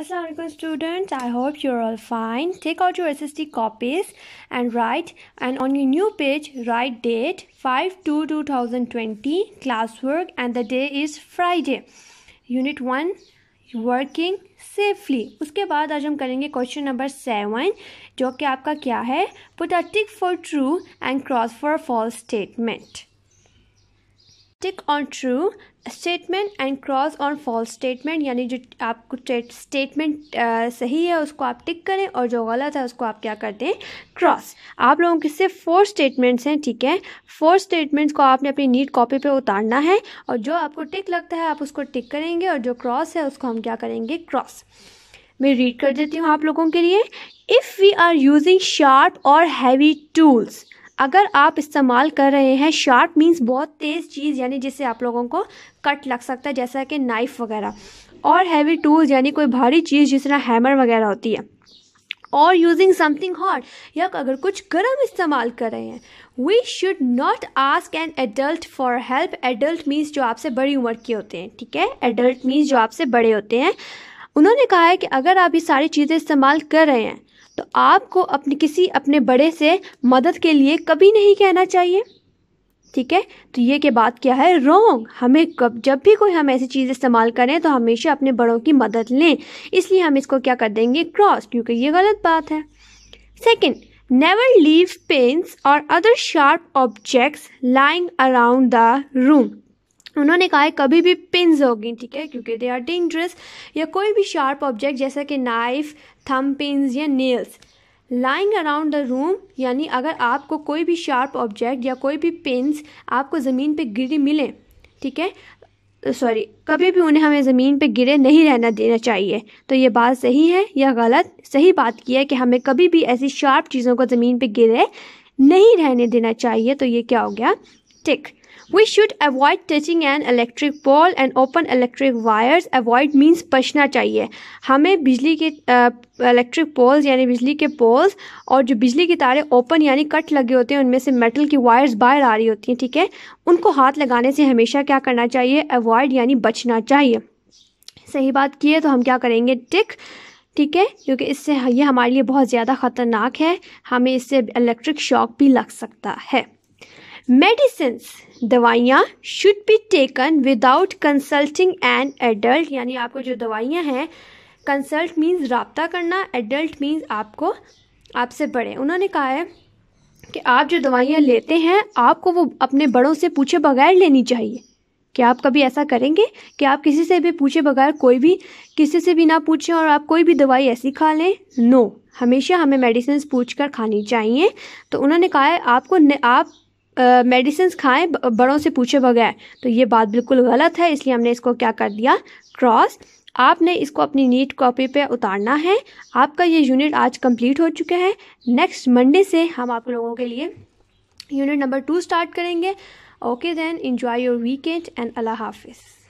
Assalamualaikum students, I hope you're all fine. Take out your SST copies and write and on your new page write date 5 2 2020 classwork and the day is Friday. Unit 1 working safely. उसके बाद आज हम करेंगे question number seven. जो कि आपका क्या है Put a for for true and cross for false tick on true statement and cross on false statement यानी जो आपको स्टेटमेंट सही है उसको आप टिक करें और जो गलत है उसको आप क्या कर दें क्रॉस आप लोगों के सिर्फ फोर स्टेटमेंट्स हैं ठीक है फोर स्टेटमेंट्स को आपने अपनी नीट कॉपी पे उतारना है और जो आपको टिक लगता है आप उसको टिक करेंगे और जो क्रॉस है उसको हम क्या करेंगे क्रॉस मैं रीड कर देती हूँ आप लोगों के लिए if we are using sharp और हैवी टूल्स अगर आप इस्तेमाल कर रहे हैं शार्प मीन्स बहुत तेज़ चीज़ यानी जिससे आप लोगों को कट लग सकता है जैसा कि नाइफ़ वगैरह और हैवी टूल्स यानी कोई भारी चीज़ जिस तरह हैमर वगैरह होती है और यूजिंग समथिंग हॉट या अगर कुछ गर्म इस्तेमाल कर रहे हैं we should not ask an adult for help adult means जो आपसे बड़ी उम्र के होते हैं ठीक है एडल्ट मीन्स जो आपसे बड़े होते हैं उन्होंने कहा है कि अगर आप ये सारी चीज़ें इस्तेमाल कर रहे हैं तो आपको अपने किसी अपने बड़े से मदद के लिए कभी नहीं कहना चाहिए ठीक है तो ये के बाद क्या है रोंग हमें कब जब भी कोई हम ऐसी चीज़ इस्तेमाल करें तो हमेशा अपने बड़ों की मदद लें इसलिए हम इसको क्या कर देंगे क्रॉस क्योंकि ये गलत बात है सेकंड नेवर लीव पेंस और other sharp objects lying around the room उन्होंने कहा है कभी भी पिंस होगी ठीक है क्योंकि दे आर डेंजरस या कोई भी शार्प ऑब्जेक्ट जैसा कि नाइफ थम पिंस या nails lying around the room यानी अगर आपको कोई भी शार्प ऑब्जेक्ट या कोई भी पिंस आपको ज़मीन पे गिरी मिले ठीक है सॉरी कभी भी उन्हें हमें ज़मीन पे गिरे नहीं रहना देना चाहिए तो ये बात सही है या गलत सही बात की है कि हमें कभी भी ऐसी शार्प चीज़ों को ज़मीन पे गिरे नहीं रहने देना चाहिए तो ये क्या हो गया tick We should avoid touching an electric pole and open electric wires avoid means बचना चाहिए हमें बिजली के इलेक्ट्रिक पोल्स यानी बिजली के पोल्स और जो बिजली के तारे ओपन यानी कट लगे होते हैं उनमें से मेटल की वायर्स बाहर आ रही होती हैं ठीक है उनको हाथ लगाने से हमेशा क्या करना चाहिए अवॉइड यानी बचना चाहिए सही बात की है तो हम क्या करेंगे टिक ठीक है क्योंकि इससे ये हमारे लिए बहुत ज़्यादा ख़तरनाक है हमें इससे इलेक्ट्रिक शॉक भी लग सकता है मेडिसिन्स दवाइयाँ should be taken without consulting an adult यानी आपको जो दवाइयाँ हैं कंसल्ट मीन्स रबता करना एडल्ट मीन्स आपको आपसे बड़े उन्होंने कहा है कि आप जो दवाइयाँ लेते हैं आपको वो अपने बड़ों से पूछे बगैर लेनी चाहिए क्या आप कभी ऐसा करेंगे कि आप किसी से भी पूछे बगैर कोई भी किसी से भी ना पूछें और आप कोई भी दवाई ऐसी खा लें नो no. हमेशा हमें मेडिसिन पूछ कर खानी चाहिए तो उन्होंने कहा है आपको न, आप मेडिसिन खाएं बड़ों से पूछे बगैर तो ये बात बिल्कुल गलत है इसलिए हमने इसको क्या कर दिया क्रॉस आपने इसको अपनी नीट कॉपी पे उतारना है आपका ये यूनिट आज कंप्लीट हो चुका है नेक्स्ट मंडे से हम आप लोगों के लिए यूनिट नंबर टू स्टार्ट करेंगे okay then enjoy your weekend and Allah हाफिज़